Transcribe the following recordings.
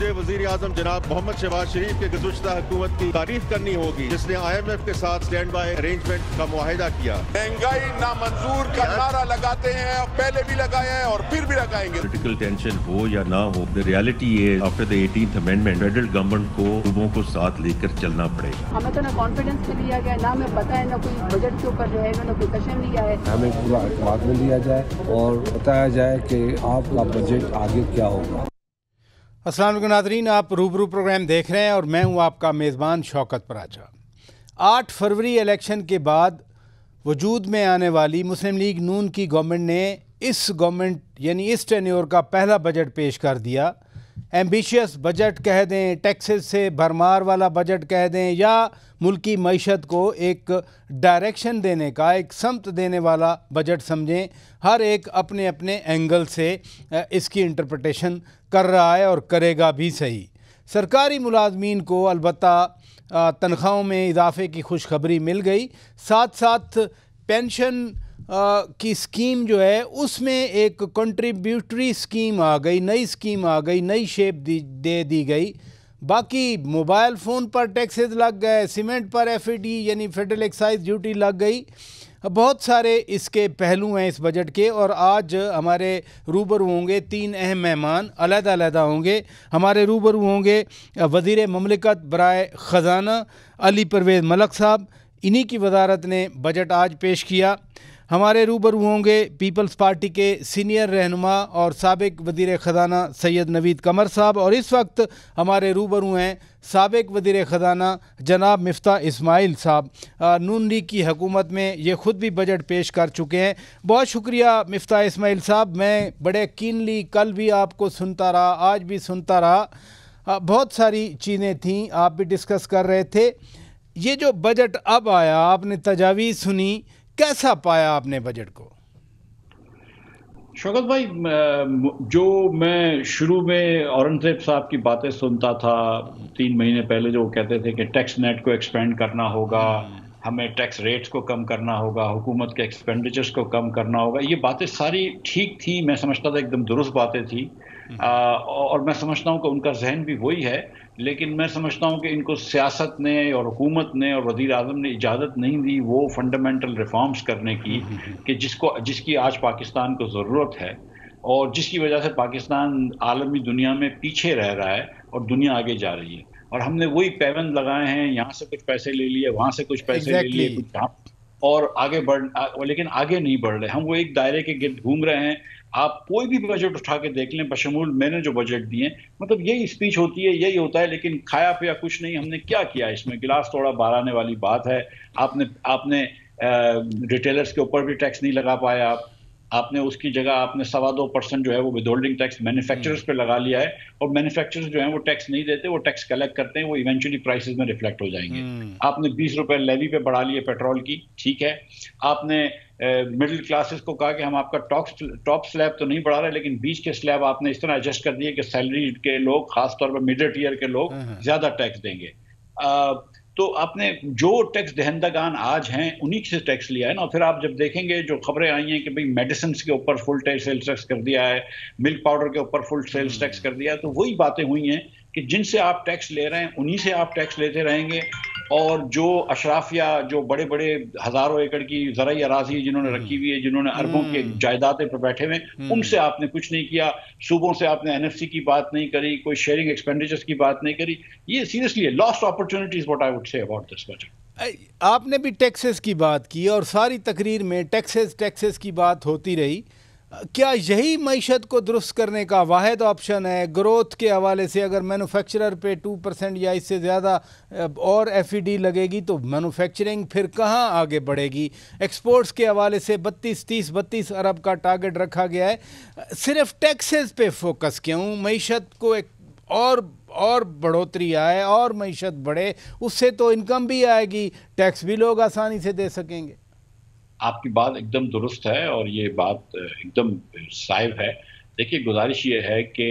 मुझे वजीर आजम जनाब मोहम्मद शहबाज शरीफ के गुजशत हुकूमत की तारीफ करनी होगी जिसने आई एम एफ के साथ स्टैंड बाई अरेंजमेंट का मुहिदा किया महंगाई नामंजूर का नारा लगाते हैं और पहले भी लगाए हैं और फिर भी लगाएंगे पोलिटिकल टेंशन हो या ना हो द रियलिटी ये after the eighteen amendment federal government को लोगों को साथ लेकर चलना पड़ेगा हमें तो ना कॉन्फिडेंस में लिया गया ना हमें पता है ना कोई बजट के ऊपर जो है ना कोई कशन लिया है हमें पूरा अखबार में लिया जाए और बताया जाए कि आपका बजट आगे क्या होगा असलम नादरीन आप रूबरू प्रोग्राम देख रहे हैं और मैं हूं आपका मेज़बान शौकत पराचा आठ फरवरी इलेक्शन के बाद वजूद में आने वाली मुस्लिम लीग नून की गवर्नमेंट ने इस गवर्नमेंट यानी इस टेन्योर का पहला बजट पेश कर दिया एम्बिशियस बजट कह दें टैक्सेस से भरमार वाला बजट कह दें या मुल्की मीशत को एक डायरेक्शन देने का एक समत देने वाला बजट समझें हर एक अपने अपने एंगल से इसकी इंटरप्रटेशन कर रहा है और करेगा भी सही सरकारी मुलाजमीन को अलबत् तनख्वाहों में इजाफे की खुशखबरी मिल गई साथ साथ पेंशन की स्कीम जो है उसमें एक कंट्रीब्यूटरी स्कीम आ गई नई स्कीम आ गई नई शेप दी दे दी गई बाकी मोबाइल फ़ोन पर टैक्सेस लग गए सीमेंट पर एफ e यानी फेडरल एक्साइज ड्यूटी लग गई बहुत सारे इसके पहलू हैं इस बजट के और आज हमारे रूबरू होंगे तीन अहम मेहमान अलहदा अलहदा होंगे हमारे रूबरू होंगे वजीर ममलिकत बरए ख़जाना अली परवेज़ मलक साहब इन्हीं की वजारत ने बजट आज पेश किया हमारे रूबरू होंगे पीपल्स पार्टी के सीनियर रहनुमा और सबक वजीर ख़जाना सैयद नवीद कमर साहब और इस वक्त हमारे रूबरू हैं सबक वजीर ख़जाना जनाब मफ्ता इस्माइल साहब नून लीग की हकूमत में ये ख़ुद भी बजट पेश कर चुके हैं बहुत शुक्रिया मफ्ता इस्माइल साहब मैं बड़े कीनली कल भी आपको सुनता रहा आज भी सुनता रहा बहुत सारी चीज़ें थीं आप भी डिस्कस कर रहे थे ये जो बजट अब आया आपने तजावीज़ सुनी कैसा पाया आपने बजट को शौकत भाई जो मैं शुरू में औरंगजेब साहब की बातें सुनता था तीन महीने पहले जो वो कहते थे कि टैक्स नेट को एक्सपेंड करना होगा हम्म। हमें टैक्स रेट्स को कम करना होगा हुकूमत के एक्सपेंडिचर्स को कम करना होगा ये बातें सारी ठीक थी मैं समझता था एकदम दुरुस्त बातें थी हम्म। आ, और मैं समझता हूँ कि उनका जहन भी वही है लेकिन मैं समझता हूँ कि इनको सियासत ने और हुकूमत ने और वजीर अजम ने इजाज़त नहीं दी वो फंडामेंटल रिफॉर्म्स करने की हम्म, हम्म, हम्म। कि जिसको जिसकी आज पाकिस्तान को ज़रूरत है और जिसकी वजह से पाकिस्तान आलमी दुनिया में पीछे रह रहा है और दुनिया आगे जा रही है और हमने वही पैबंद लगाए हैं यहाँ से कुछ पैसे ले लिए वहाँ से कुछ पैसे exactly. ले लिए कुछ और आगे बढ़ लेकिन आगे नहीं बढ़ रहे हम वो एक दायरे के गिर्द घूम रहे हैं आप कोई भी बजट उठा के देख लें बशमूल मैंने जो बजट दिए मतलब यही स्पीच होती है यही होता है लेकिन खाया पिया कुछ नहीं हमने क्या किया इसमें गिलास थोड़ा आने वाली बात है आपने आपने रिटेलर्स के ऊपर भी टैक्स नहीं लगा पाया आप आपने उसकी जगह आपने सवा दो परसेंट जो है वो विदहोल्डिंग टैक्स मैन्युफैक्चरर्स पे लगा लिया है और मैन्युफैक्चरर्स जो है वो टैक्स नहीं देते वो टैक्स कलेक्ट करते हैं वो इवेंचुअली प्राइसेस में रिफ्लेक्ट हो जाएंगे हम्म। आपने बीस रुपए लेवी पे बढ़ा लिए पेट्रोल की ठीक है आपने मिडिल uh, क्लासेस को कहा कि हम आपका टॉप टॉप स्लैब तो नहीं बढ़ा रहे लेकिन बीच के स्लैब आपने इस तरह एडजस्ट कर दिए कि सैलरी के लोग खासतौर पर मिडिल ईयर के लोग हम्म, हम्म। ज्यादा टैक्स देंगे तो आपने जो टैक्स दहंदागान आज हैं उन्हीं से टैक्स लिया है ना फिर आप जब देखेंगे जो खबरें आई हैं कि भाई मेडिसिन के ऊपर फुल टैक्स सेल्स टैक्स कर दिया है मिल्क पाउडर के ऊपर फुल सेल्स टैक्स हम्म। कर दिया है तो वही बातें हुई हैं कि जिनसे आप टैक्स ले रहे हैं उन्हीं से आप टैक्स लेते रहेंगे और जो अशराफिया जो बड़े बड़े हजारों एकड़ की जराई अराजी जिन्होंने रखी हुई है जिन्होंने अरबों के हम्म। जायदादें पर बैठे हुए हम्म। उनसे आपने कुछ नहीं किया सूबों से आपने एनएफसी की बात नहीं करी कोई शेयरिंग एक्सपेंडिचर्स की बात नहीं करी ये सीरियसली है lost opportunities what I would say about this budget आपने भी टैक्सेस की बात की और सारी तकरीर में टैक्सेस टैक्सेस की बात होती रही क्या यही मीशत को दुरुस्त करने का वाद ऑप्शन है ग्रोथ के हवाले से अगर मैनुफेक्चरर पे टू परसेंट या इससे ज़्यादा और एफ ई डी लगेगी तो मैनुफेक्चरिंग फिर कहाँ आगे बढ़ेगी एक्सपोर्ट्स के हवाले से बत्तीस तीस बत्तीस अरब का टारगेट रखा गया है सिर्फ टैक्सेस पे फोकस क्यों मीशत को एक और और बढ़ोतरी आए और मीशत बढ़े उससे तो इनकम भी आएगी टैक्स भी लोग आसानी से दे सकेंगे आपकी बात एकदम दुरुस्त है और ये बात एकदम साहिब है देखिए गुजारिश ये है कि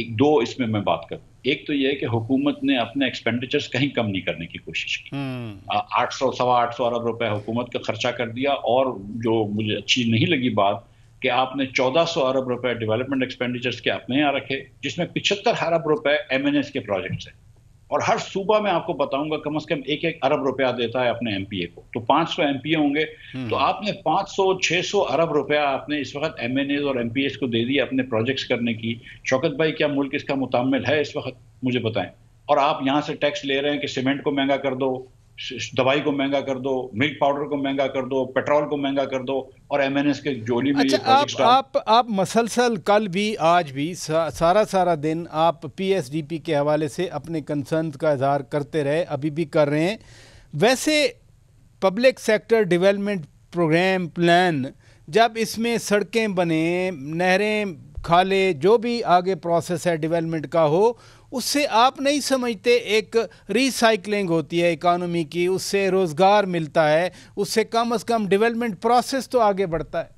एक दो इसमें मैं बात करूँ एक तो यह है कि हुकूमत ने अपने एक्सपेंडिचर्स कहीं कम नहीं करने की कोशिश की हम्म। आठ सौ सवा आठ सौ अरब रुपए हुकूमत का खर्चा कर दिया और जो मुझे अच्छी नहीं लगी बात कि आपने चौदह सौ अरब रुपए डेवलपमेंट एक्सपेंडिचर्स के अपने यहाँ रखे जिसमें पिछहत्तर अरब रुपए एमएनएस के प्रोजेक्ट्स हैं और हर सूबा में आपको बताऊंगा कम से कम एक एक अरब रुपया देता है अपने एमपीए को तो 500 एमपीए होंगे हम्म। तो आपने 500 600 अरब रुपया आपने इस वक्त एम और एम को दे दिया अपने प्रोजेक्ट्स करने की शौकत भाई क्या मुल्क इसका मुतामिल है इस वक्त मुझे बताएं और आप यहाँ से टैक्स ले रहे हैं कि सीमेंट को महंगा कर दो दवाई को महंगा कर दो मिल्क पाउडर को महंगा कर दो पेट्रोल को महंगा कर दो और एमएनएस के जोली में अच्छा, आप आप आप मसलसल कल भी आज भी सा, सारा सारा दिन आप पीएसडीपी के हवाले से अपने कंसर्न का इजहार करते रहे अभी भी कर रहे हैं वैसे public sector development program plan जब इसमें सड़कें बने नहरें खाले जो भी आगे प्रोसेस है डेवलपमेंट का हो उससे आप नहीं समझते एक रिसाइकलिंग होती है इकानमी की उससे रोज़गार मिलता है उससे कम अज़ कम डेवलपमेंट प्रोसेस तो आगे बढ़ता है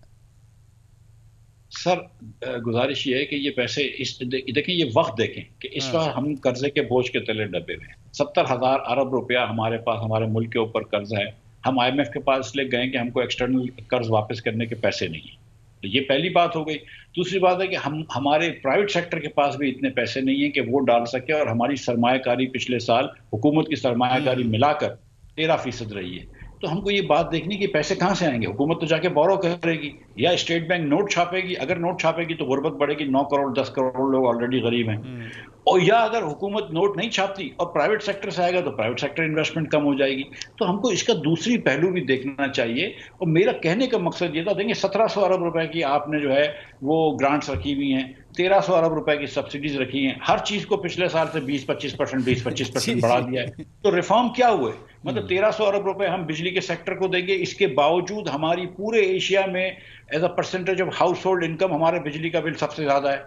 सर गुजारिश ये है कि ये पैसे इस देखें ये वक्त देखें कि इस हाँ। बार हम कर्जे के बोझ के तले डबे हुए सत्तर हज़ार अरब रुपया हमारे पास हमारे मुल्क के ऊपर कर्ज है हम आईएमएफ के पास इसलिए गए कि हमको एक्सटर्नल कर्ज वापस करने के पैसे नहीं हैं तो ये पहली बात हो गई दूसरी बात है कि हम हमारे प्राइवेट सेक्टर के पास भी इतने पैसे नहीं है कि वो डाल सके और हमारी सरमाकारी पिछले साल हुकूमत की सरमाकारी हम्म। मिलाकर तेरह फीसद रही है तो हमको ये बात देखनी कि पैसे कहाँ से आएंगे हुकूमत तो जाके बौरव करेगी या स्टेट बैंक नोट छापेगी अगर नोट छापेगी तो गुर्बत बढ़ेगी नौ करोड़ दस करोड़ लोग ऑलरेडी गरीब हैं हम्म। और या अगर हुकूमत नोट नहीं छापती और प्राइवेट सेक्टर से आएगा तो प्राइवेट सेक्टर इन्वेस्टमेंट कम हो जाएगी तो हमको इसका दूसरी पहलू भी देखना चाहिए और मेरा कहने का मकसद ये था देखिए सत्रह सौ अरब रुपए की आपने जो है वो ग्रांट्स रखी हुई हैं तेरह सौ अरब रुपए की सब्सिडीज रखी हैं हर चीज को पिछले साल से बीस पच्चीस परसेंट बीस पच्चीस परसेंट बढ़ा दिया है तो रिफॉर्म क्या हुए मतलब हम्म। तेरह सौ अरब रुपए हम बिजली के सेक्टर को देंगे इसके बावजूद हमारी पूरे एशिया में as a percentage of household income हमारे बिजली का बिल सबसे ज़्यादा है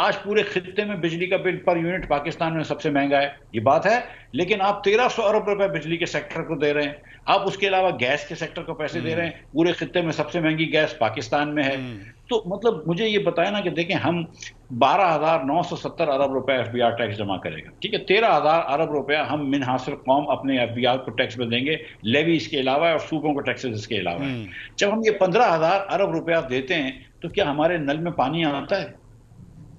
आज पूरे खत्ते में बिजली का बिल पर यूनिट पाकिस्तान में सबसे महंगा है ये बात है लेकिन आप 1300 अरब रुपए बिजली के सेक्टर को दे रहे हैं आप उसके अलावा गैस के सेक्टर को पैसे दे रहे हैं हम्म। पूरे खत्ते में सबसे महंगी गैस पाकिस्तान में है हम्म। तो मतलब मुझे ये बताया ना कि देखें हम 12,970 अरब रुपए एफ टैक्स जमा करेगा ठीक है तेरह अरब रुपया हम मिन हासिल कौम अपने एफ को टैक्स में देंगे लेवी इसके अलावा है और सूबों को टैक्सेस इसके अलावा हम्म। जब हम ये पंद्रह अरब रुपया देते हैं तो क्या हमारे नल में पानी आता है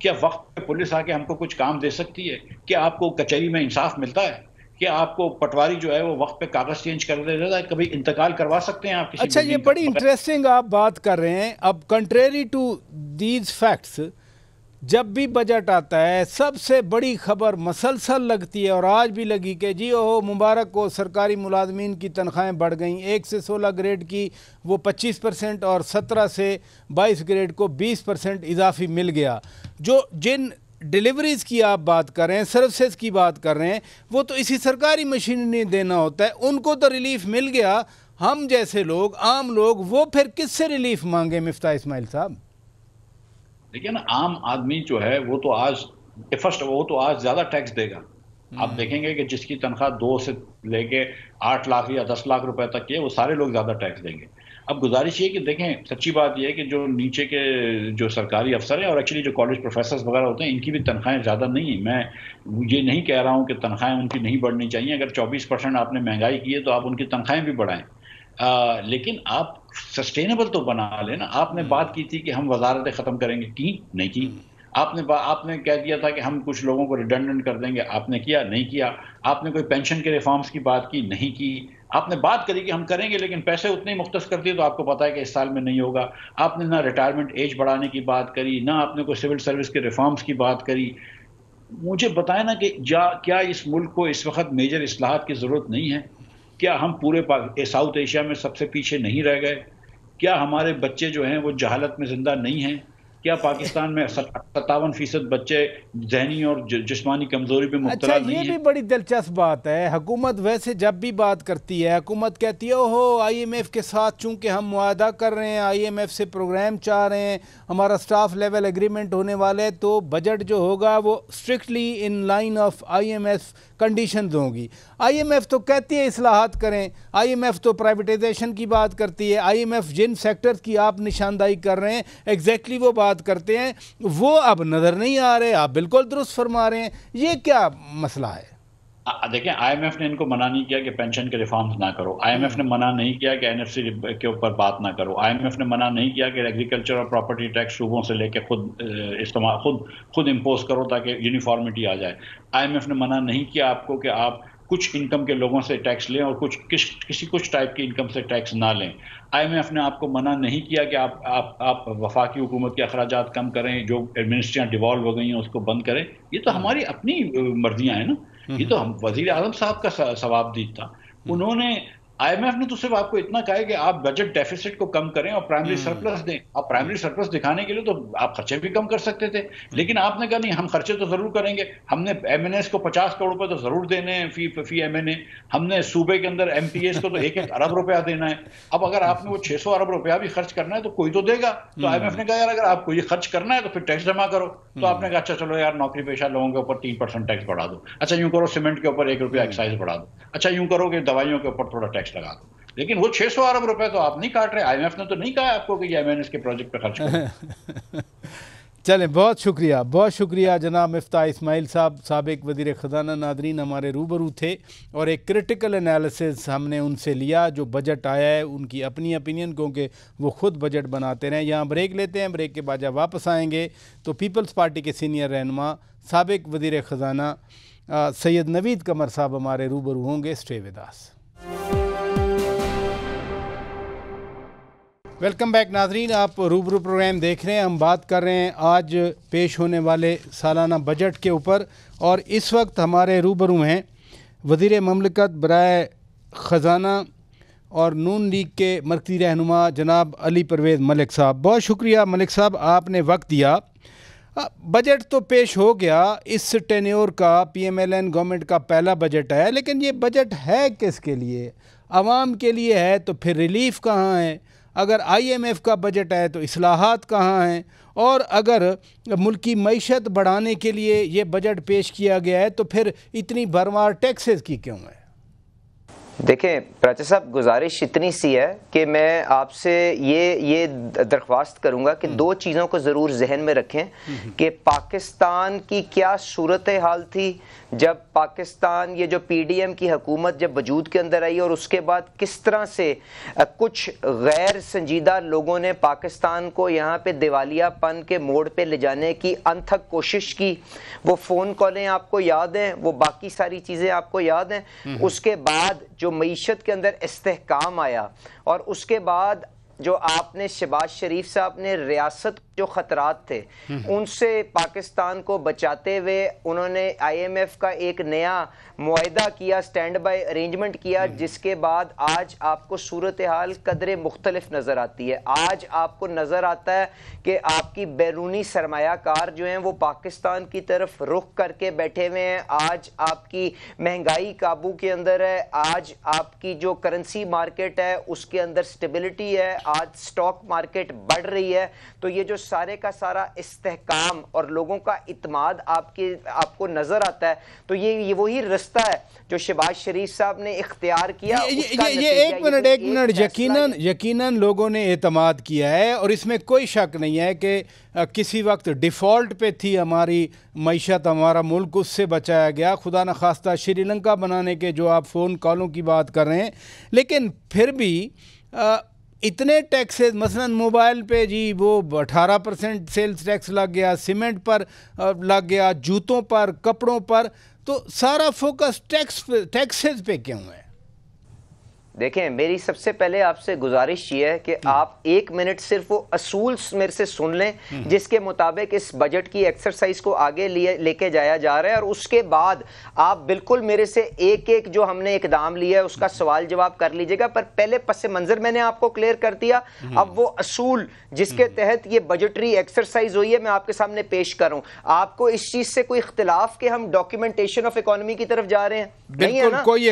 क्या वक्त पे पुलिस आके हमको कुछ काम दे सकती है क्या आपको कचहरी में इंसाफ मिलता है कि आपको पटवारी जो है वो वक्त पे कागज चेंज कर देता है कभी इंतकाल करवा सकते हैं आप किसी अच्छा ये बड़ी इंटरेस्टिंग आप बात कर रहे हैं अब कंट्रेरी टू दीज फैक्ट्स जब भी बजट आता है सबसे बड़ी खबर मसलसल लगती है और आज भी लगी कि जी ओहो मुबारक को सरकारी मुलाजमीन की तनख्वाहें बढ़ गई एक से सोलह ग्रेड की वो पच्चीस परसेंट और सत्रह से बाईस ग्रेड को बीस परसेंट इजाफी मिल गया जो जिन डिलीवरीज़ की आप बात कर रहे हैं सर्विसेज की बात कर रहे हैं वो तो इसी सरकारी मशीनरी देना होता है उनको तो रिलीफ मिल गया हम जैसे लोग आम लोग वो फिर किससे रिलीफ मांगे मिफ्ता इस्माइल साहब देखिए ना आम आदमी जो है वो तो आज फर्स्ट वो तो आज ज़्यादा टैक्स देगा आप हम्म। देखेंगे कि जिसकी तनख्वाह दो से लेके आठ लाख या दस लाख रुपए तक की है वो सारे लोग ज़्यादा टैक्स देंगे अब गुजारिश ये कि देखें सच्ची बात यह है कि जो नीचे के जो सरकारी अफसर हैं और एक्चुअली जो कॉलेज प्रोफेसर वगैरह होते हैं इनकी भी तनख्वाहें ज़्यादा नहीं हैं मैं ये नहीं कह रहा हूँ कि तनख्वाहें उनकी नहीं बढ़नी चाहिए अगर चौबीस परसेंट आपने महंगाई की है तो आप उनकी तनख्वाहें भी बढ़ाएं आ, लेकिन आप सस्टेनेबल तो बना लेना आपने बात की थी कि हम वजारतें ख़त्म करेंगे की नहीं की आपने आपने कह दिया था कि हम कुछ लोगों को रिडंडेंट कर देंगे आपने किया नहीं किया आपने कोई पेंशन के रिफॉर्म्स की बात की नहीं की आपने बात करी कि हम करेंगे लेकिन पैसे उतने ही मुख्त कर दिए तो आपको पता है कि इस साल में नहीं होगा आपने ना रिटायरमेंट एज बढ़ाने की बात करी ना आपने कोई सिविल सर्विस के रिफॉर्म्स की बात करी मुझे बताया ना कि जा क्या इस मुल्क को इस वक्त मेजर असलाहत की ज़रूरत नहीं है क्या हम पूरे साउथ एशिया में सबसे पीछे नहीं रह गए क्या हमारे बच्चे जो हैं वो जहालत में ज़िंदा नहीं हैं क्या पाकिस्तान में सत्तावन फीसद बच्चे जहनी और जिसमानी कमजोरी पे मुबतला अच्छा, ये भी बड़ी दिलचस्प बात है हुकूमत वैसे जब भी बात करती है हुकूमत कहती है ओहो आईएमएफ के साथ चूंकि हम मुआदा कर रहे हैं आईएमएफ से प्रोग्राम चाह रहे हैं हमारा स्टाफ लेवल एग्रीमेंट होने वाला है तो बजट जो होगा वो strictly in line of F condition होंगी आईएमएफ तो कहती है असलाहत करें आईएमएफ तो प्राइवेटाइजेशन की बात करती है आईएमएफ जिन सेक्टर की आप निशानदाही कर रहे हैं एग्जैक्टली वो बात बात करते हैं वो अब नज़र नहीं आ रहे आप बिल्कुल दुरुस्त फरमा रहे हैं ये क्या मसला है देखिए आईएमएफ ने इनको मना नहीं किया कि पेंशन के रिफॉर्म्स ना करो आईएमएफ ने मना नहीं किया कि एनएफसी के ऊपर बात ना करो आईएमएफ ने मना नहीं किया कि एग्रीकल्चर और प्रॉपर्टी टैक्स शूबों से लेके खुद इस्तेमाल खुद खुद इम्पोज करो ताकि यूनिफॉर्मिटी आ जाए आईएमएफ ने मना नहीं किया आपको कि आप कुछ इनकम के लोगों से टैक्स लें और कुछ किस किसी कुछ टाइप की इनकम से टैक्स ना लें आईएमएफ ने आपको मना नहीं किया कि आप आप आप वफाकी हुकूमत के अखराज कम करें जो एडमिनिस्ट्रियाँ डिवॉल्व हो गई हैं उसको बंद करें ये तो हम्म। हमारी अपनी मर्जियाँ हैं ना ये हम्म। तो हम वजीर आजम साहब का सवाब था हम्म। उन्होंने आईएमएफ ने तो सिर्फ आपको इतना कहा है कि आप बजट डेफिसिट को कम करें और प्राइमरी हम्म। सरप्लस दें आप प्राइमरी सरप्लस दिखाने के लिए तो आप खर्चे भी कम कर सकते थे लेकिन आपने कहा नहीं हम खर्चे तो जरूर करेंगे हमने एम को पचास करोड़ रुपए तो जरूर देने हैं फी फी एम हमने सूबे के अंदर एम को तो एक एक अरब रुपया देना है अब अगर आपने वो छह अरब रुपया भी खर्च करना है तो कोई तो देगा तो आई हम्म। ने कहा यार अगर आपको ये खर्च करना है तो फिर टैक्स जमा करो तो हम्म। आपने कहा अच्छा चलो यार नौकरी पेशा लोगों के ऊपर तीन परसेंट टैक्स बढ़ा दो अच्छा यूं करो सीमेंट के ऊपर एक रुपया एक्साइज बढ़ा दो अच्छा यूं करो कि दवाइयों के ऊपर थोड़ा टैक्स लगा दो लेकिन वो 600 अरब रुपए तो आप नहीं काट रहे आईएमएफ ने तो नहीं कहा आपको कि आई इसके प्रोजेक्ट पर खर्च चलें बहुत शुक्रिया बहुत शुक्रिया जनाब मफ्ता इसमाइल साहब सबक वजीर ख़जाना नादरीन हमारे रूबरू थे और एक क्रिटिकल एनालिसिस हमने उनसे लिया जो बजट आया है उनकी अपनी ओपिनियन क्योंकि वो ख़ुद बजट बनाते रहें यहाँ ब्रेक लेते हैं ब्रेक के बाद जब वापस आएंगे तो पीपल्स पार्टी के सीनियर रहनमा सबक वजीर ख़जाना सैयद नवीद कमर साहब हमारे रूबरू होंगे स्टे विदास वेलकम बैक नाजरीन आप रूबरू प्रोग्राम देख रहे हैं हम बात कर रहे हैं आज पेश होने वाले सालाना बजट के ऊपर और इस वक्त हमारे रूबरू हैं वजीर ममलिकत बरए ख़जाना और नून लीग के मरकज़ी रहनुमा जनाब अली परवेज़ मलिक साहब बहुत शुक्रिया मलिक साहब आपने वक्त दिया बजट तो पेश हो गया इस टेन्योर का P M L N government का पहला बजट है लेकिन ये बजट है किसके लिए आवाम के लिए है तो फिर रिलीफ कहाँ है अगर आईएमएफ का बजट है तो असलाहत कहाँ हैं और अगर मुल्क की मीशत बढ़ाने के लिए ये बजट पेश किया गया है तो फिर इतनी भरमार टैक्सेस की क्यों है देखें प्राचा साहब गुजारिश इतनी सी है कि मैं आपसे ये ये दरख्वास्त करूंगा कि हम्म। दो चीज़ों को ज़रूर जहन में रखें हम्म। कि पाकिस्तान की क्या सूरत हाल थी जब पाकिस्तान ये जो पीडीएम की हकूमत जब वजूद के अंदर आई और उसके बाद किस तरह से कुछ गैर संजीदा लोगों ने पाकिस्तान को यहाँ पे दिवालियापन के मोड़ पे ले जाने की अनथक कोशिश की वो फ़ोन कॉलें आपको याद हैं वो बाकी सारी चीज़ें आपको याद हैं हम्म, हम्म। उसके बाद जो मीशत के अंदर इस्तेकाम आया और उसके बाद जो आपने शहबाज शरीफ साहब ने रियासत जो खतरात थे हम्म। उनसे पाकिस्तान को बचाते हुए उन्होंने आईएमएफ का एक नया मुआदा किया स्टैंड बाय अरेंजमेंट किया हम्म। जिसके बाद आज आपको सूरत हाल कदर मुख्तलिफ नज़र आती है आज आपको नज़र आता है कि आपकी बैरूनी सरमाकार जो हैं वो पाकिस्तान की तरफ रुख करके बैठे हुए हैं आज आपकी महंगाई काबू के अंदर है आज आपकी जो करेंसी मार्केट है उसके अंदर स्टेबिलिटी है आज स्टॉक मार्केट बढ़ रही है तो ये जो सारे का सारा इस्तेकाम और लोगों का इतमाद आपके आपको नजर आता है तो ये ये वही रास्ता है जो शहबाज शरीफ साहब ने इख्तियार किया ये, ये, ये, ये एक मिनट एक मिनट यकीनन यकीनन लोगों ने एतमाद किया है और इसमें कोई शक नहीं है कि किसी वक्त डिफ़ॉल्ट पे थी हमारी मीशत हमारा मुल्क उससे बचाया गया खुदा न खास्ता श्रीलंका बनाने के जो आप फ़ोन कॉलों की बात कर रहे हैं लेकिन फिर भी इतने टैक्सेस मसलन मोबाइल पे जी वो 18 परसेंट सेल्स टैक्स लग गया सीमेंट पर लग गया जूतों पर कपड़ों पर तो सारा फोकस टैक्स टैक्सेस पे क्यों है देखें मेरी सबसे पहले आपसे गुजारिश ये है कि आप एक मिनट सिर्फ वो असूल मेरे से सुन लें हम्म। जिसके मुताबिक इस बजट की एक्सरसाइज को आगे लिए लेके जाया जा रहा है और उसके बाद आप बिल्कुल मेरे से एक एक जो हमने इकदाम लिया है उसका सवाल जवाब कर लीजिएगा पर पहले पस मंजर मैंने आपको क्लियर कर दिया हम्म। अब वो असूल जिसके हम्म। तहत ये बजटरी एक्सरसाइज हुई है मैं आपके सामने पेश करूँ आपको इस चीज़ से कोई इख्तलाफ के हम डॉक्यूमेंटेशन ऑफ इकोनॉमी की तरफ जा रहे हैं नहीं है ना कोई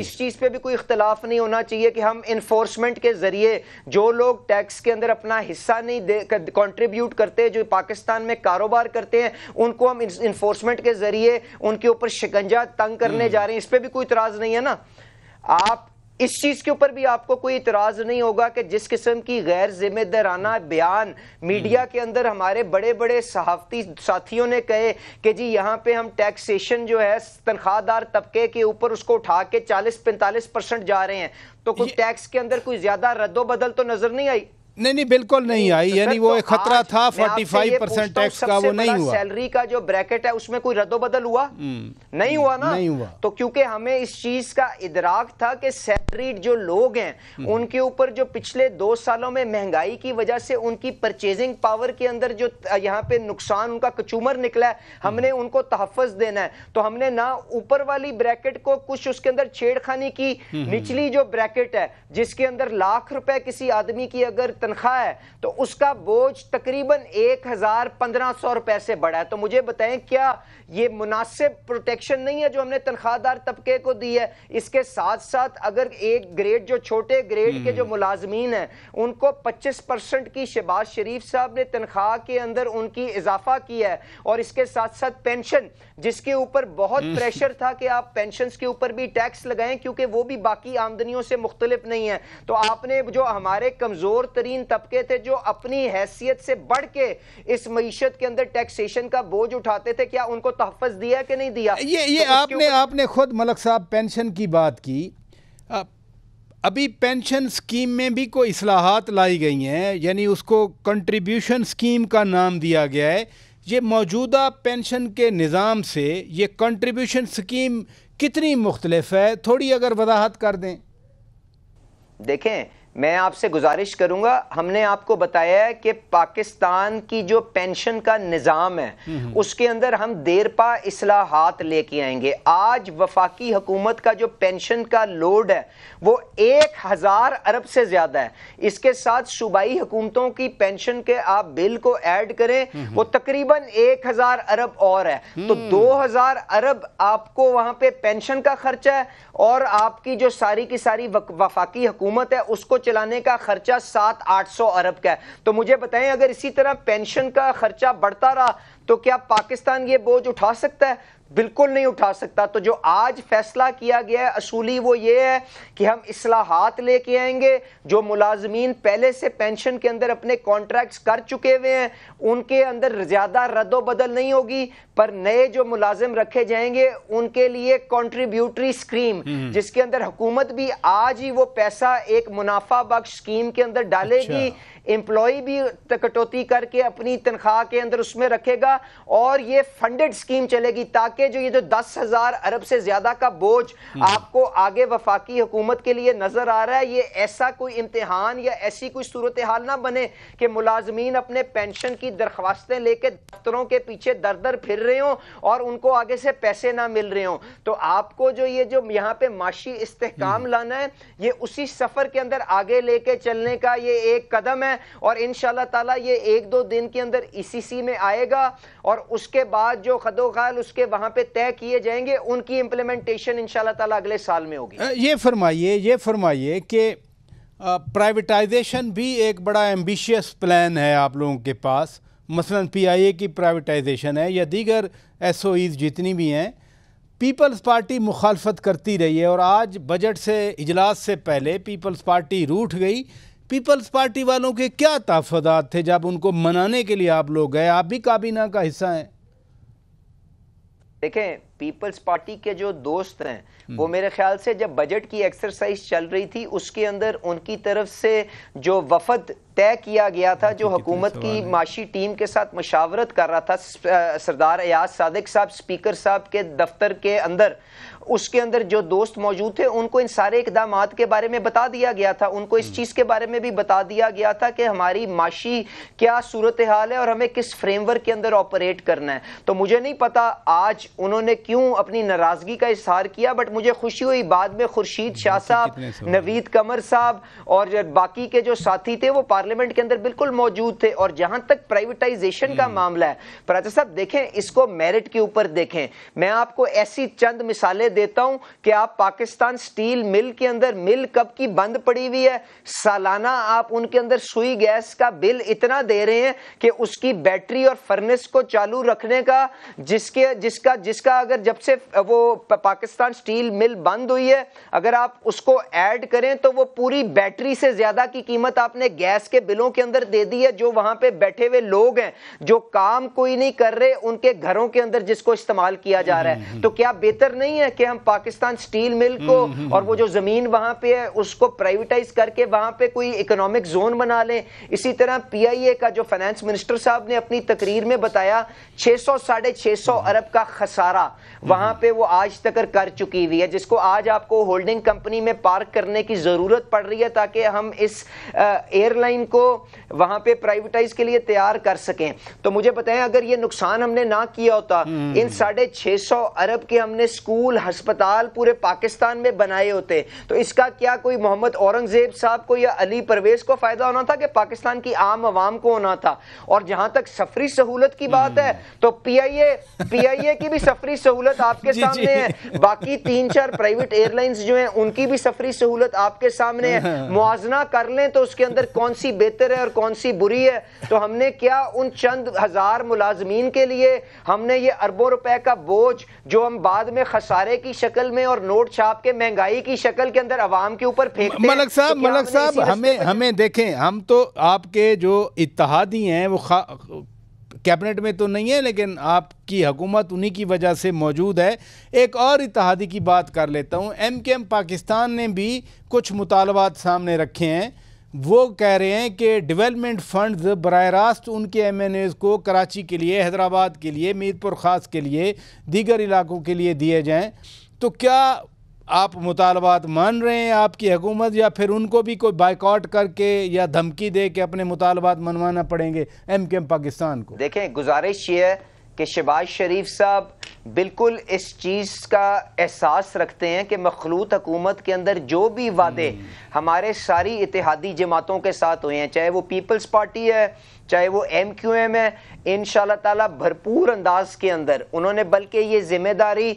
इस चीज़ पर भी कोई इख्तलाफ नहीं होना चाहिए कि हम इन्फोर्समेंट के जरिए जो लोग टैक्स के अंदर अपना हिस्सा नहीं दे कॉन्ट्रीब्यूट करते जो पाकिस्तान में कारोबार करते हैं उनको हम इन्फोर्समेंट के जरिए उनके ऊपर शिकंजा तंग करने हम्म। जा रहे हैं इस पर भी कोई इतराज नहीं है ना आप इस चीज के ऊपर भी आपको कोई इतराज नहीं होगा कि जिस किस्म की गैर जिम्मेदाराना बयान मीडिया के अंदर हमारे बड़े बड़े सहाफती साथियों ने कहे कि जी यहाँ पे हम टैक्सेशन जो है तनख्वाहदार तबके के ऊपर उसको उठा के चालीस पैंतालीस परसेंट जा रहे हैं तो कुछ टैक्स के अंदर कोई ज्यादा रद्दो बदल तो नजर नहीं आई नहीं नहीं बिल्कुल नहीं आई यानी वो तो एक खतरा था 45 परसेंट टैक्स का वो नहीं हुआ सैलरी का जो ब्रैकेट है उसमें कोई रद्दोबदल हुआ हम्म, नहीं हुआ ना नहीं हुआ तो क्योंकि हमें इस चीज का इदराक था कि सैलरीड जो लोग हैं हम्म। उनके ऊपर जो पिछले दो सालों में महंगाई की वजह से उनकी परचेजिंग पावर के अंदर जो यहाँ पे नुकसान उनका कचूमर निकला है हम्म। हमने उनको तहफ़ देना है तो हमने ना ऊपर वाली ब्रैकेट को कुछ उसके अंदर छेड़खानी की निचली जो ब्रैकेट है जिसके अंदर लाख रुपए किसी आदमी की अगर तनख्वाह है तो उसका बोझ तकरीबन एक हज़ार पंद्रह सौ रुपए से बढ़ा है तो मुझे बताएं क्या ये मुनासिब प्रोटेक्शन नहीं है जो हमने तनख्वाहदार तबके को दी है इसके साथ साथ अगर एक ग्रेड जो छोटे ग्रेड के जो हम्म। मुलाजमीन हैं उनको पच्चीस परसेंट की शहबाज शरीफ साहब ने तनख्वाह के अंदर उनकी इजाफा किया है और इसके साथ साथ पेंशन जिसके ऊपर बहुत हम्म। प्रेशर था कि आप पेंशन के ऊपर भी टैक्स लगाएं क्योंकि वो भी बाकी आमदनियों से मुख्तलिफ नहीं है तो आपने जो हमारे कमजोर तरीके तरीन तबके थे जो अपनी हैसियत से बढ़ के इस मीशत के अंदर टैक्सेशन का बोझ उठाते थे क्या उनको तहफ़ दिया कि नहीं दिया ये ये तो आपने आपने खुद मलक साहब पेंशन की बात की अभी पेंशन स्कीम में भी कोई असलाहत लाई गई हैं यानी उसको कंट्रीब्यूशन स्कीम का नाम दिया गया है ये मौजूदा पेंशन के निज़ाम से ये कंट्रीब्यूशन स्कीम कितनी मुख्तलफ है थोड़ी अगर वजाहत कर दें देखें मैं आपसे गुजारिश करूंगा हमने आपको बताया है कि पाकिस्तान की जो पेंशन का निज़ाम है हम्म, हम्म। उसके अंदर हम देरपा असलाहत लेके आएंगे आज वफाकी हुकूमत का जो पेंशन का लोड है वो एक हज़ार अरब से ज़्यादा है इसके साथ सूबाई हुकूमतों की पेंशन के आप बिल को ऐड करें हम्म, वो तकरीबन एक हज़ार अरब और है तो दो हज़ार अरब आपको वहाँ पर पेंशन का खर्चा है और आपकी जो सारी की सारी वफाकी हुकूमत है उसको चलाने का खर्चा सात आठ सौ अरब का है तो मुझे बताएं अगर इसी तरह पेंशन का खर्चा बढ़ता रहा तो क्या पाकिस्तान ये बोझ उठा सकता है बिल्कुल नहीं उठा सकता तो जो आज फैसला किया गया है असूली वो ये है कि हम असलाहत लेके आएंगे जो मुलाजमीन पहले से पेंशन के अंदर अपने कॉन्ट्रैक्ट्स कर चुके हुए हैं उनके अंदर ज़्यादा रद्द बदल नहीं होगी पर नए जो मुलाजिम रखे जाएंगे उनके लिए कॉन्ट्रीब्यूटरी स्कीम हम्म, हम्म। जिसके अंदर हुकूमत भी आज ही वो पैसा एक मुनाफा बख्श स्कीम के अंदर डालेगी अच्छा। एम्प्लॉय भी कटौती करके अपनी तनख्वाह के अंदर उसमें रखेगा और ये फंडेड स्कीम चलेगी ताकि जो ये जो दस हजार अरब से ज्यादा का बोझ हम्म। आपको आगे वफाकी हुकूमत के लिए नजर आ रहा है ये ऐसा कोई इम्तहान या ऐसी कोई सूरत हाल ना बने कि मुलाजमीन अपने पेंशन की दरख्वास्तें लेके दफ्तरों के पीछे दर दर फिर रहे हों और उनको आगे से पैसे ना मिल रहे हों तो आपको जो ये जो यहाँ पे माशी इस्तेकाम हम्म। लाना है ये उसी सफर के अंदर आगे लेके चलने का ये एक कदम है और इन ताला ये एक दो दिन के अंदर ई में आएगा और उसके बाद जो खदो खाल उसके वहाँ पे तय किए जाएंगे उनकी इम्प्लीमेंटेशन इन ताला अगले साल में होगी ये फरमाइए ये फरमाइए कि प्राइवेटाइजेशन भी एक बड़ा एम्बिशियस प्लान है आप लोगों के पास मसलन पीआईए की प्राइवेटाइजेशन है या दीगर एस ओ ईज जितनी भी हैं पीपल्स पार्टी मुखालफत करती रही है और आज बजट से इजलास से पहले पीपल्स पार्टी रूठ गई पीपल्स पार्टी वालों के क्या तहफात थे जब उनको मनाने के लिए आप लोग गए आप भी काबीना का हिस्सा हैं देखें पीपल्स पार्टी के जो दोस्त हैं हम्म। वो मेरे ख्याल से जब बजट की एक्सरसाइज चल रही थी उसके अंदर उनकी तरफ से जो वफद तय किया गया था जो हुकूमत की माशी टीम के साथ मशावरत कर रहा था सरदार अयाज सादिक साहब स्पीकर साहब के दफ्तर के अंदर उसके अंदर जो दोस्त मौजूद थे उनको इन सारे इकदाम के बारे में बता दिया गया था उनको इस हम्म। चीज़ के बारे में भी बता दिया गया था कि हमारी माशी क्या सूरत हाल है और हमें किस फ्रेमवर्क के अंदर ऑपरेट करना है तो मुझे नहीं पता आज उन्होंने क्यों अपनी नाराज़गी का इजहार किया बट मुझे खुशी हुई बाद में खुर्शीद शाह साहब नवीद कमर साहब और बाकी के जो साथी थे वो पार्लियामेंट के अंदर बिल्कुल मौजूद थे और जहां तक प्राइवेटाइजेशन का हम्म। मामला है प्राचा साहब देखें इसको मेरिट के ऊपर देखें मैं आपको ऐसी चंद मिसालें देता हूं कि आप पाकिस्तान स्टील मिल के अंदर मिल कब की बंद पड़ी हुई है सालाना आप उनके अंदर सुई गैस का बिल इतना दे रहे हैं कि उसकी बैटरी और फर्नेस को चालू रखने का जिसके जिसका जिसका अगर जब से वो पाकिस्तान स्टील मिल बंद हुई है अगर आप उसको ऐड करें तो वो पूरी बैटरी से ज्यादा की कीमत आपने गैस के बिलों के अंदर दे दी है जो वहां पे बैठे हुए लोग हैं जो काम कोई नहीं कर रहे उनके घरों के अंदर जिसको इस्तेमाल किया जा रहा है हम्म, हम्म, हम्म। तो क्या बेहतर नहीं है कि हम पाकिस्तान स्टील मिल को हम्म, हम्म, और वो हम्म। जो जमीन वहां पे है उसको प्राइवेटाइज करके वहां पे कोई इकोनॉमिक जोन बना लें इसी तरह पीआईए का जो फाइनेंस मिनिस्टर साहब ने अपनी तकरीर में बताया 600 सौ साढ़े 600 अरब का खसारा वहां पे वो आज तक कर चुकी हुई है जिसको आज आपको होल्डिंग कंपनी में पार्क करने की जरूरत पड़ रही है ताकि हम इस एयरलाइन को वहां पे प्राइवेटाइज के लिए तैयार कर सकें तो मुझे बताएं अगर ये नुकसान हमने ना किया होता इन साढ़े छह अरब के हमने स्कूल हस्पताल पूरे पाकिस्तान में बनाए होते तो इसका क्या कोई मोहम्मद औरंगजेब साहब को या अली परवेज को फ़ायदा होना था कि पाकिस्तान की आम आवाम को होना था और जहां तक सफरी सहूलत की बात है हम्म। तो P I A P I ए की भी सफरी सहूलत आपके जी, सामने जी। है बाकी तीन चार प्राइवेट एयरलाइंस जो है उनकी भी सफरी सहूलत आपके सामने है मुआजना कर ले तो उसके अंदर कौन सी बेहतर है और कौन सी बुरी है तो हमने क्या उन चंद हजार मुलाजमीन के लिए हमने ये अरबों रुपए का बोझ जो हम बाद में खसारे की शक्ल में और नोट छाप के महंगाई की शक्ल के अंदर अवाम के ऊपर फेंकते मलक साहब तो मलक साहब हमें हमें देखें हम तो आपके जो इतिहादी हैं वो कैबिनेट में तो नहीं है लेकिन आपकी हुकूमत उन्हीं की वजह से मौजूद है एक और इतिहादी की बात कर लेता हूँ एम के एम पाकिस्तान ने भी कुछ मुतालबात सामने रखे हैं वो कह रहे हैं कि डेवलपमेंट फंड्स बर रास्त उनके एम एन एज़ को कराची के लिए हैदराबाद के लिए मीरपुर ख़ास के लिए दीगर इलाकों के लिए दिए जाएँ तो क्या आप मुतालबात मान रहे हैं आपकी हुकूमत या फिर उनको भी कोई बाइकआउट करके या धमकी दे के अपने मुतालबात मनवाना पड़ेंगे एम के एम पाकिस्तान को देखें गुजारिश ये है कि शहबाज शरीफ साहब बिल्कुल इस चीज़ का एहसास रखते हैं कि मखलूत हकूमत के अंदर जो भी वादे हम्म। हमारे सारी इतिहादी जमातों के साथ हुए हैं चाहे वो पीपल्स पार्टी है चाहे वो एम क्यू एम है इन शाह भरपूर अंदाज के अंदर उन्होंने बल्कि ये जिम्मेदारी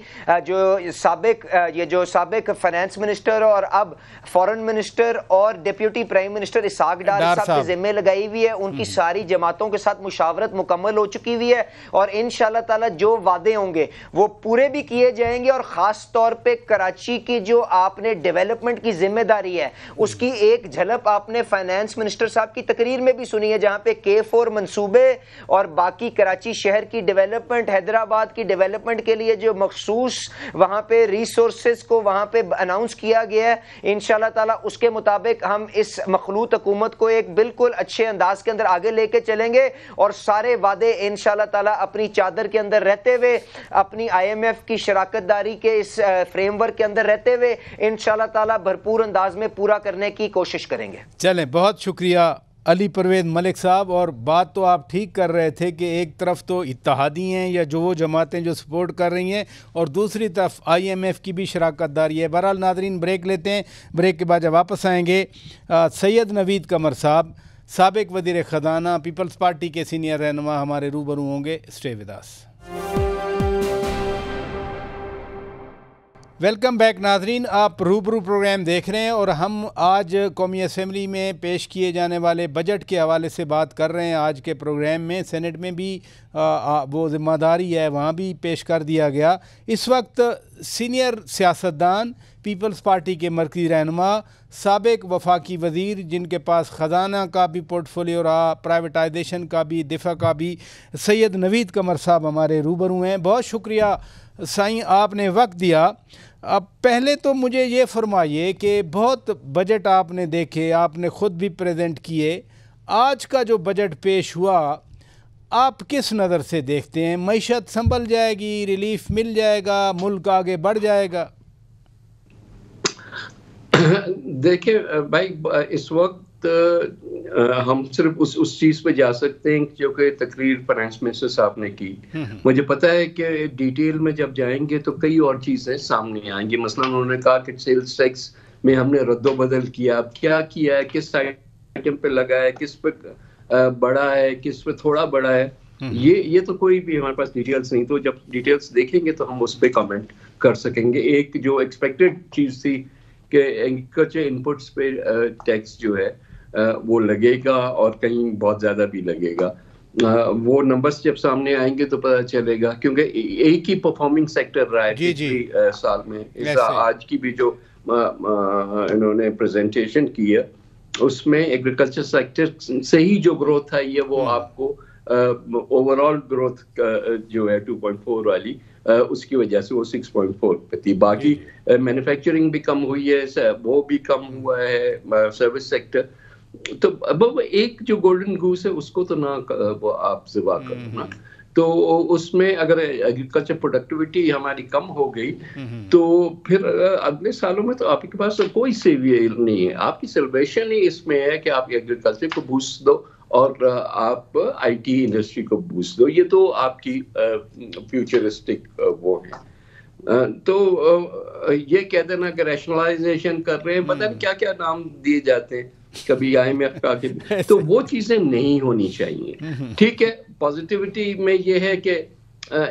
जो सबक ये जो सबक फाइनेंस मिनिस्टर और अब फॉरेन मिनिस्टर और deputy prime minister Ishaq Dar साहब के जिम्मे लगाई हुई है उनकी हम्म। सारी जमातों के साथ मुशावरत मुकम्मल हो चुकी हुई है और इन शाह जो वादे होंगे वो पूरे भी किए जाएंगे और ख़ास तौर पे कराची की जो आपने डेवलपमेंट की जिम्मेदारी है उसकी एक झलक आपने फाइनेंस मिनिस्टर साहब की तकरीर में भी सुनी है जहां पे के फोर मनसूबे और बाकी कराची शहर की डेवलपमेंट हैदराबाद की डेवलपमेंट के लिए जो मखसूस वहां पे रिसोर्स को वहां पे अनाउंस किया गया है इन ताला उसके मुताबिक हम इस मखलूत हुकूमत को एक बिल्कुल अच्छे अंदाज के अंदर आगे लेके चलेंगे और सारे वादे इन ताला अपनी चादर के अंदर रहते हुए अपनी आईएमएफ की शराकत दारी के इस फ्रेमवर्क के अंदर रहते हुए इन ताला भरपूर अंदाज में पूरा करने की कोशिश करेंगे चलें बहुत शुक्रिया अली परवेज मलिक साहब और बात तो आप ठीक कर रहे थे कि एक तरफ तो इतिहादी हैं या जो वो जमातें जो सपोर्ट कर रही हैं और दूसरी तरफ आईएमएफ की भी शराकत दारी है बहरहाल नादरीन ब्रेक लेते हैं ब्रेक के बाद जब वापस आएंगे सैयद नवीद कमर साहब सबक वजीर ख़जाना पीपल्स पार्टी के सीनियर रहनमा हमारे रूबरू होंगे स्टे विदास वेलकम बैक नाजरीन आप रूबरू प्रोग्राम देख रहे हैं और हम आज कौमी असम्बली में पेश किए जाने वाले बजट के हवाले से बात कर रहे हैं आज के प्रोग्राम में सेनेट में भी आ, आ, वो ज़िम्मेदारी है वहाँ भी पेश कर दिया गया इस वक्त सीनियर सियासतदान पीपल्स पार्टी के मरकज़ी रहनमा सबक वफाकी वजीर जिनके पास ख़जाना का भी पोर्टफोलियो रहा प्राइवेटाइजेशन का भी दिफा का भी सैयद नवीद कमर साहब हमारे रूबरू हैं बहुत शुक्रिया साई आपने वक्त दिया अब पहले तो मुझे ये फरमाइए कि बहुत बजट आपने देखे आपने ख़ुद भी प्रेजेंट किए आज का जो बजट पेश हुआ आप किस नज़र से देखते हैं मीशत संभल जाएगी रिलीफ मिल जाएगा मुल्क आगे बढ़ जाएगा देखिए भाई इस वक्त हम सिर्फ उस उस चीज पे जा सकते हैं जो कि तकरीर फाइनेंस मिनिस्टर साहब ने की हम्म, हम्म। मुझे पता है कि डिटेल में जब जाएंगे तो कई और चीजें सामने आएंगी मसला उन्होंने कहा कि सेल्स टैक्स में हमने रद्दोबदल किया क्या किया है किस आइटम पे लगा है किस पे बड़ा है किस पे थोड़ा बड़ा है हम्म, ये ये तो कोई भी हमारे पास डिटेल्स नहीं तो जब डिटेल्स देखेंगे तो हम उस पर कमेंट कर सकेंगे एक जो एक्सपेक्टेड चीज थी कि एग्रीकल्चर इनपुट्स पे टैक्स जो है वो लगेगा और कहीं बहुत ज़्यादा भी लगेगा वो नंबर्स जब सामने आएंगे तो पता चलेगा क्योंकि एक ही परफॉर्मिंग सेक्टर रहा है जी, जी. साल में आज की भी जो इन्होंने प्रेजेंटेशन की है उसमें एग्रीकल्चर सेक्टर से ही जो ग्रोथ आई है वो hmm. आपको ओवरऑल uh, ग्रोथ जो है 2.4 वाली uh, उसकी वजह से वो 6.4 पे थी बाकी मैन्युफैक्चरिंग uh, भी कम हुई है वो भी कम हुआ है सर्विस सेक्टर तो अब एक जो गोल्डन गूस है उसको तो ना आप जिबा कर हम्म, ना हम्म। तो उसमें अगर एग्रीकल्चर प्रोडक्टिविटी हमारी कम हो गई हम्म, तो फिर अगले सालों में तो आपके पास तो कोई सेवियर नहीं है आपकी सेलिब्रेशन ही इसमें है कि आप एग्रीकल्चर को बूस्ट दो और आप आईटी इंडस्ट्री को बूस्ट दो ये तो आपकी फ्यूचरिस्टिक वो है तो ये कह देना कि रैशनलाइजेशन कर रहे हैं पता नहीं क्या क्या नाम दिए जाते हैं कभी आए में आके तो वो चीजें नहीं होनी चाहिए ठीक है पॉजिटिविटी में ये है कि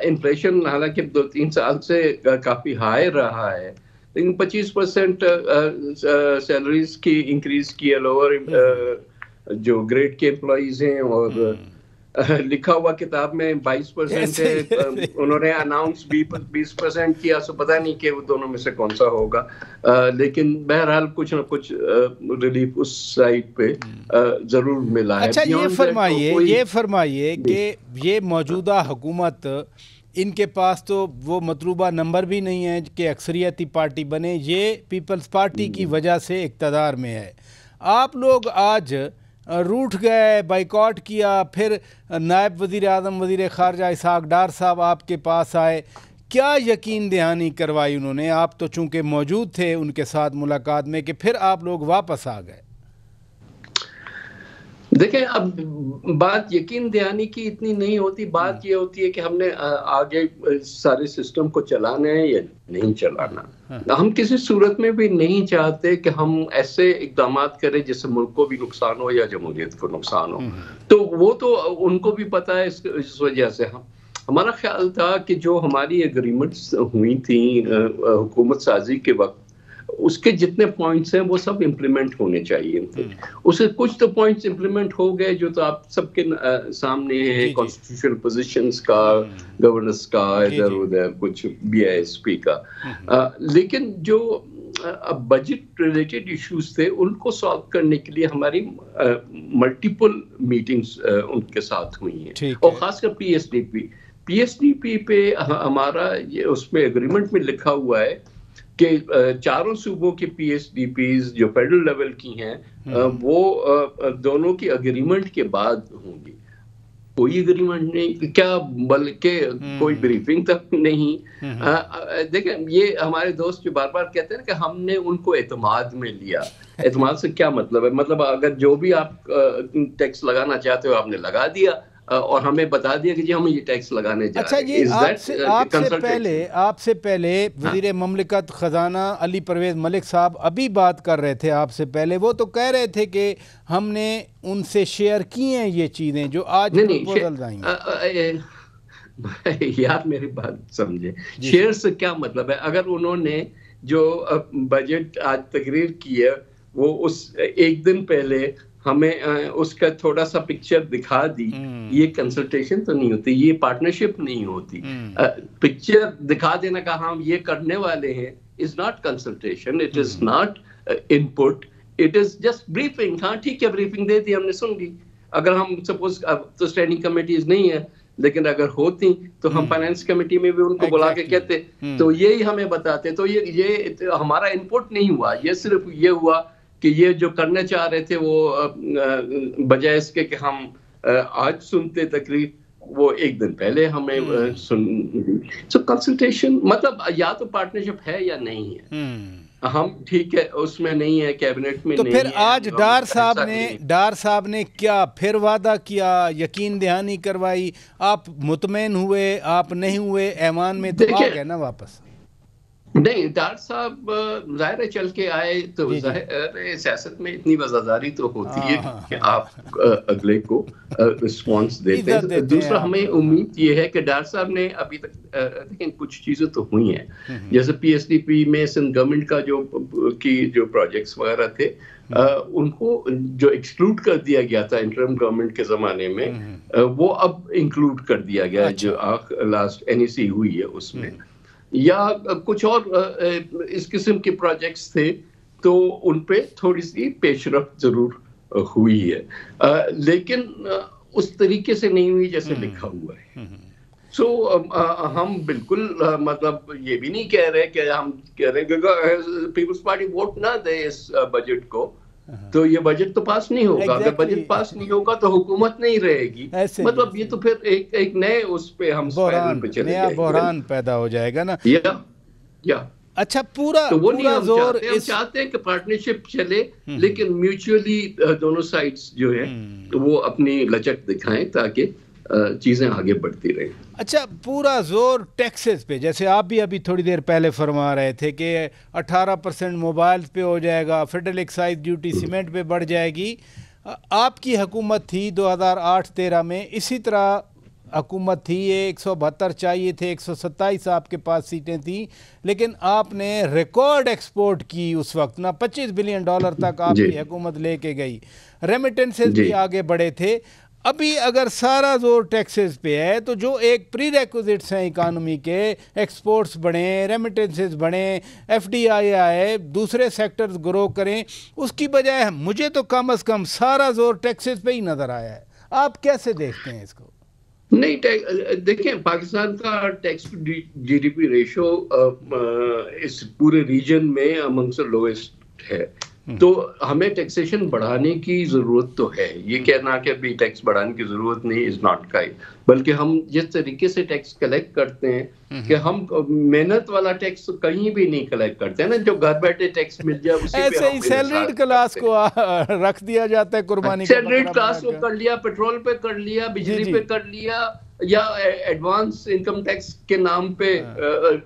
इन्फ्लेशन हालांकि दो तीन साल से काफी हाई रहा है लेकिन 25 परसेंट सैलरीज की इंक्रीज की है लोअर जो ग्रेड के एम्प्लॉज हैं और हम्म। लिखा हुआ किताब में 22 परसेंट है उन्होंने अनाउंस 20 परसेंट किया सो पता नहीं कि वो दोनों में से कौन सा होगा लेकिन बहरहाल कुछ ना कुछ रिलीफ उस साइड पे जरूर मिला अच्छा, है तो ये फरमाइए तो ये फरमाइए कि ये मौजूदा हुकूमत इनके पास तो वो मतलूबा नंबर भी नहीं है कि अक्सरियती पार्टी बने ये पीपल्स पार्टी की हम्म। वजह से इकतदार में है आप लोग आज रूठ गए बाइकॉट किया फिर नायब वज़ी अजम वज़ी ख़ारजा इसहाक डार साहब आपके पास आए क्या यकीन दहानी करवाई उन्होंने आप तो चूँकि मौजूद थे उनके साथ मुलाकात में कि फिर आप लोग वापस आ गए देखें अब बात यकीन दहानी की इतनी नहीं होती बात हम्म। यह होती है कि हमने आगे सारे सिस्टम को चलाना है या नहीं चलाना हाँ। हम किसी सूरत में भी नहीं चाहते कि हम ऐसे इकदाम करें जिससे मुल्क को भी नुकसान हो या जमहूरियत को नुकसान हो हम्म। तो वो तो उनको भी पता है इस, इस वजह से हम हमारा ख्याल था कि जो हमारी एग्रीमेंट्स हुई थी हुकूमत साजी के वक्त उसके जितने पॉइंट्स हैं वो सब इम्प्लीमेंट होने चाहिए हम्म। उसे कुछ तो पॉइंट्स इम्प्लीमेंट हो गए जो तो आप सबके सामने हैं कॉन्स्टिट्यूशनल पोजीशंस का गवर्नेंस हम्म। का इधर उधर कुछ बीआईएसपी का आ, हम्म। लेकिन जो बजट रिलेटेड इश्यूज थे उनको सॉल्व करने के लिए हमारी मल्टीपल मीटिंग्स उनके साथ हुई हैं और खासकर पीएसडीपी पीएसडीपी पे हमारा ये उसमें एग्रीमेंट में लिखा हुआ है कि चारों सूबों के पीएसडीपीज जो फेडरल लेवल की हैं हम्म। वो दोनों की अग्रीमेंट के बाद होंगी कोई अग्रीमेंट नहीं क्या बल्कि हम्म। कोई ब्रीफिंग तक नहीं हम्म। देखें ये हमारे दोस्त जो बार बार कहते हैं कि हमने उनको एतमाद में लिया एतमाद से क्या मतलब है मतलब अगर जो भी आप टैक्स लगाना चाहते हो आपने लगा दिया और हमें बता दिया कि जी हम ये टैक्स लगाने जा अच्छा रहे हैं आपसे uh, आपसे पहले आपसे पहले वजीर हाँ? ममलिकत ख़जाना अली परवेज़ मलिक साहब अभी बात कर रहे थे आपसे पहले वो तो कह रहे थे कि हमने उनसे शेयर किए हैं ये चीज़ें जो आज बदल आई यार मेरी बात समझे शेयर से क्या मतलब है अगर उन्होंने जो बजट आज तकरीर की है वो उस एक दिन पहले हमें उसका थोड़ा सा पिक्चर दिखा दी हम्म। ये कंसल्टेशन तो नहीं होती ये पार्टनरशिप नहीं होती पिक्चर हम्म। दिखा देना का हम हाँ, ये करने वाले हैं is not consultation it is not input it is just briefing हाँ ठीक है ब्रीफिंग दे दी हमने सुन ली अगर हम सपोज तो स्टैंडिंग कमेटीज नहीं है लेकिन अगर होती तो हम फाइनेंस हम्म। कमेटी में भी उनको बुला के कहते तो यही हमें बताते तो ये ये हमारा इनपुट नहीं हुआ ये सिर्फ ये हुआ कि ये जो करने चाह रहे थे वो बजाय इसके कि हम आज सुनते तकरीर वो एक दिन पहले हमें हम्म। सुन सो कंसल्टेशन मतलब या तो पार्टनरशिप है या नहीं है हम्म। हम ठीक है उसमें नहीं है कैबिनेट में तो फिर आज डार साहब ने डार साहब ने क्या फिर वादा किया यकीन दहानी करवाई आप मुतमैन हुए आप नहीं हुए ऐवान में तो आ गए ना वापस नहीं डॉक्टर साहब जाहिर है चल के आए तो जाहिर सियासत में इतनी वजादारी तो होती है हाँ, कि आप अगले को रिस्पांस देते हैं दूसरा हमें उम्मीद ये है कि डॉक्टर साहब ने अभी तक लेकिन कुछ चीज़ें तो हुई हैं हम्म, हम्म। जैसे पीएसडीपी में सिंध गवर्नमेंट का जो की जो प्रोजेक्ट्स वगैरह थे आ, हम्म। उनको जो एक्सक्लूड कर दिया गया था इंटरम गवर्नमेंट के जमाने में वो अब इंक्लूड कर दिया गया जो लास्ट अच्छा। एनईसी हुई है उसमें या कुछ और इस किस्म के प्रोजेक्ट्स थे तो उन पे थोड़ी सी पेशरफ जरूर हुई है लेकिन उस तरीके से नहीं हुई जैसे हम्म, लिखा हुआ है सो हम्म, हम्म। so, हम बिल्कुल मतलब ये भी नहीं कह रहे कि हम कह रहे हैं पीपल्स पार्टी वोट ना दे इस बजट को Uh-huh. तो ये बजट तो पास नहीं होगा अगर बजट पास नहीं होगा तो हुकूमत नहीं रहेगी मतलब ये तो फिर एक एक नए उस पे हम बहरान पे चले नया बहरान पैदा हो जाएगा ना या या अच्छा पूरा तो वो पूरा नहीं हम जोर चाहते, इस... हम चाहते हैं कि पार्टनरशिप चले हम्म। लेकिन म्यूचुअली दोनों साइड्स जो है हम्म। तो वो अपनी लचक दिखाएं ताकि चीज़ें आगे बढ़ती रही अच्छा पूरा जोर टैक्सेस पे जैसे आप भी अभी थोड़ी देर पहले फरमा रहे थे कि 18 परसेंट मोबाइल पे हो जाएगा फेडरल एक्साइज ड्यूटी सीमेंट पे बढ़ जाएगी आपकी हकूमत थी 2008-13 में इसी तरह हकूमत थी ये एक सौ बहत्तर चाहिए थे एक सौ सत्ताईस आपके पास सीटें थी लेकिन आपने रिकॉर्ड एक्सपोर्ट की उस वक्त ना पच्चीस बिलियन डॉलर तक आपकी हुकूमत लेके गई रेमिटेंसेज भी आगे बढ़े थे अभी अगर सारा जोर टैक्सेस पे है तो जो एक प्री रेकोजिट्स हैं इकानमी के एक्सपोर्ट्स बढ़ें रेमिटेंसेस बढ़ें एफ डी आई आए दूसरे सेक्टर्स ग्रो करें उसकी बजाय मुझे तो कम अज़ कम सारा जोर टैक्सेस पे ही नज़र आया है आप कैसे देखते हैं इसको नहीं देखें पाकिस्तान का टैक्स टू पी रेशो इस पूरे रीजन में अमंगस लोएस्ट है तो हमें टैक्सेशन बढ़ाने की ज़रूरत तो है ये कहना कि अभी टैक्स बढ़ाने की ज़रूरत नहीं इज़ नॉट गाइड बल्कि हम जिस तरीके से टैक्स कलेक्ट करते हैं हम्म। कि हम मेहनत वाला टैक्स कहीं भी नहीं कलेक्ट करते हैं ना जो घर बैठे टैक्स मिल जाए सैलरीड क्लास को रख दिया जाता है कुर्बानी सैलरीड मतलब क्लास को कर लिया पेट्रोल पे कर लिया बिजली पे कर लिया या एडवांस इनकम टैक्स के नाम पे हाँ।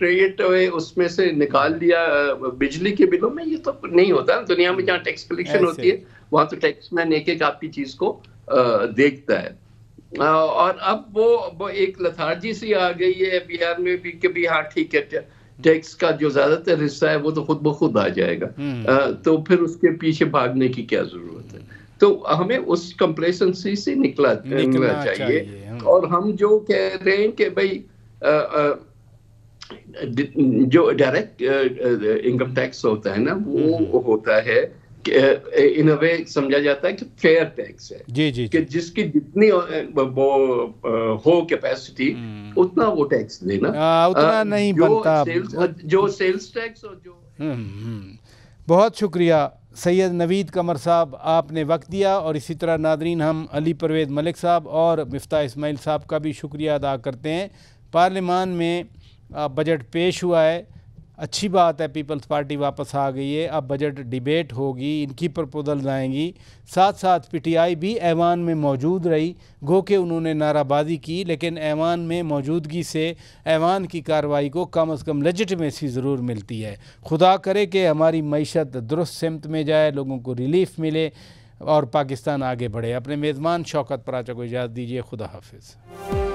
स्ट्रेट वे उसमें से निकाल दिया बिजली के बिलों में ये तो नहीं होता ना दुनिया में जहाँ टैक्स कलेक्शन होती है वहां तो टैक्स मैन एक एक आपकी चीज को देखता है और अब वो वो एक लथार्जी सी आ गई है बिहार में भी कि भी हाँ ठीक है टैक्स का जो ज्यादातर हिस्सा है वो तो खुद ब खुद आ जाएगा हम्म। तो फिर उसके पीछे भागने की क्या जरूरत है तो हमें उस कंप्लेसेंसी से निकला निकलना चाहिए, चाहिए हाँ। और हम जो कह रहे हैं कि भाई जो डायरेक्ट इनकम टैक्स होता है ना वो हम्म, हम्म। होता है इन अ वे समझा जाता है कि फेयर टैक्स है जी जी कि जिसकी जितनी uh, वो uh, हो कैपेसिटी हम्म। उतना वो टैक्स देना आ, उतना आ, uh, नहीं जो बनता सेल्स, जो सेल्स टैक्स और जो बहुत शुक्रिया सैयद नवीद कमर साहब आपने वक्त दिया और इसी तरह नादरीन हम अली परवेज़ मलिक साहब और मफ्ता इसमाइल साहब का भी शुक्रिया अदा करते हैं पार्लियामान में बजट पेश हुआ है अच्छी बात है पीपल्स पार्टी वापस आ गई है अब बजट डिबेट होगी इनकी प्रपोजल आएंगी साथ साथ पीटीआई भी ऐवान में मौजूद रही गो के उन्होंने नाराबाजी की लेकिन ऐवान में मौजूदगी से ऐवान की कार्रवाई को कम अज़ कम लजिटमेसी ज़रूर मिलती है खुदा करे कि हमारी मीशत दुरुस्त सिमत में जाए लोगों को रिलीफ मिले और पाकिस्तान आगे बढ़े अपने मेज़बान शौकत पराचा को इजाज़त दीजिए खुदा हाफिज़